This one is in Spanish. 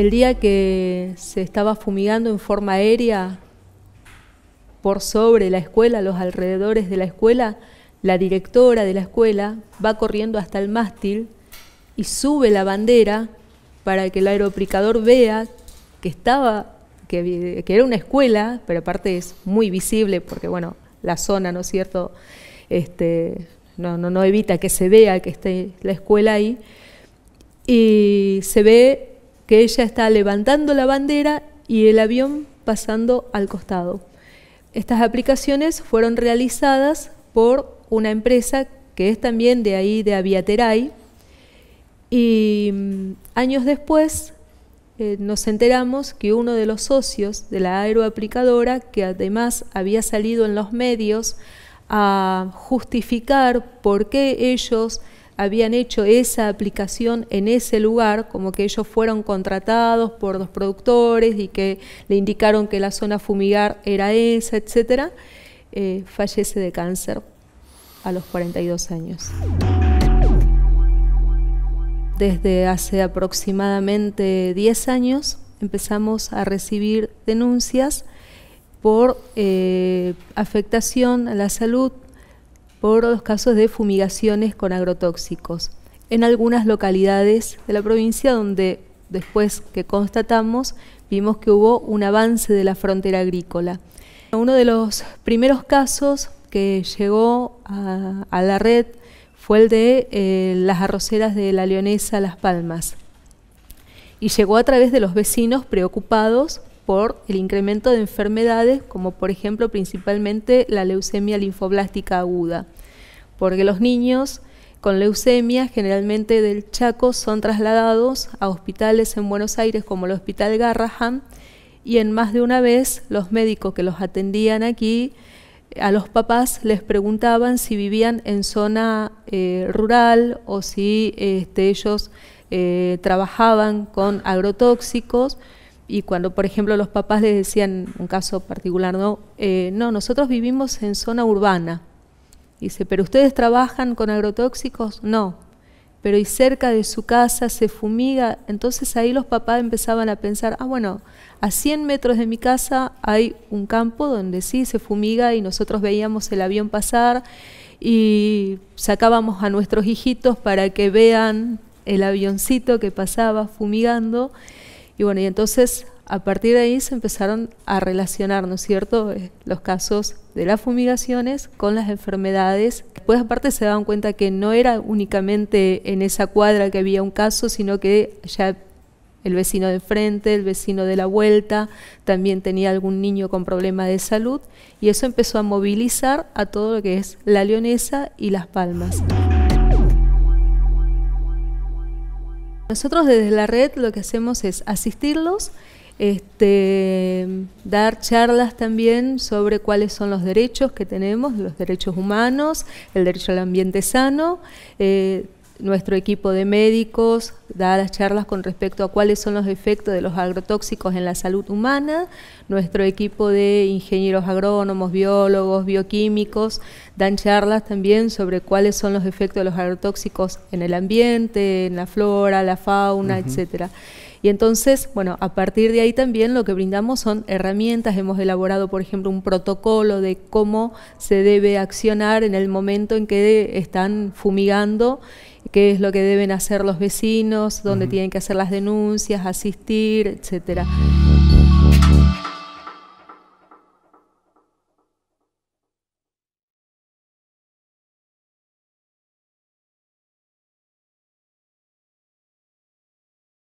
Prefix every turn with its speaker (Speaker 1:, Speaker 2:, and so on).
Speaker 1: El día que se estaba fumigando en forma aérea por sobre la escuela, los alrededores de la escuela, la directora de la escuela va corriendo hasta el mástil y sube la bandera para que el aeroplicador vea que estaba, que, era una escuela, pero aparte es muy visible porque, bueno, la zona, ¿no es cierto?, este, no, no, no evita que se vea que esté la escuela ahí. Y se ve que ella está levantando la bandera y el avión pasando al costado. Estas aplicaciones fueron realizadas por una empresa que es también de ahí, de Aviateray, y mm, años después eh, nos enteramos que uno de los socios de la aeroaplicadora, que además había salido en los medios a justificar por qué ellos habían hecho esa aplicación en ese lugar, como que ellos fueron contratados por los productores y que le indicaron que la zona fumigar era esa, etcétera, eh, fallece de cáncer a los 42 años. Desde hace aproximadamente 10 años empezamos a recibir denuncias por eh, afectación a la salud por los casos de fumigaciones con agrotóxicos en algunas localidades de la provincia donde después que constatamos vimos que hubo un avance de la frontera agrícola. Uno de los primeros casos que llegó a, la red fue el de eh, las arroceras de la leonesa Las Palmas y llegó a través de los vecinos preocupados por el incremento de enfermedades como por ejemplo principalmente la leucemia linfoblástica aguda, porque los niños con leucemia generalmente del Chaco son trasladados a hospitales en Buenos Aires como el Hospital Garrahan y en más de una vez los médicos que los atendían aquí a los papás les preguntaban si vivían en zona eh, rural o si este, ellos eh, trabajaban con agrotóxicos y cuando, por ejemplo, los papás les decían, un caso particular, no, eh, no, nosotros vivimos en zona urbana. Dice, pero ustedes trabajan con agrotóxicos? No. Pero y cerca de su casa se fumiga. Entonces ahí los papás empezaban a pensar, ah, bueno, a 100 metros de mi casa hay un campo donde sí se fumiga y nosotros veíamos el avión pasar y sacábamos a nuestros hijitos para que vean el avioncito que pasaba fumigando y bueno, y entonces a partir de ahí se empezaron a relacionar, ¿no es cierto?, eh, los casos de las fumigaciones con las enfermedades. Después pues aparte se daban cuenta que no era únicamente en esa cuadra que había un caso, sino que ya el vecino de frente, el vecino de la vuelta, también tenía algún niño con problema de salud y eso empezó a movilizar a todo lo que es la leonesa y las palmas. Nosotros desde la red lo que hacemos es asistirlos, este, dar charlas también sobre cuáles son los derechos que tenemos, los derechos humanos, el derecho al ambiente sano. Eh, nuestro equipo de médicos da las charlas con respecto a cuáles son los efectos de los agrotóxicos en la salud humana, nuestro equipo de ingenieros agrónomos, biólogos, bioquímicos dan charlas también sobre cuáles son los efectos de los agrotóxicos en el ambiente, en la flora, la fauna, etcétera. Y entonces, bueno, a partir de ahí también lo que brindamos son herramientas. Hemos elaborado, por ejemplo, un protocolo de cómo se debe accionar en el momento en que están fumigando qué es lo que deben hacer los vecinos, dónde tienen que hacer las denuncias, asistir, etcétera.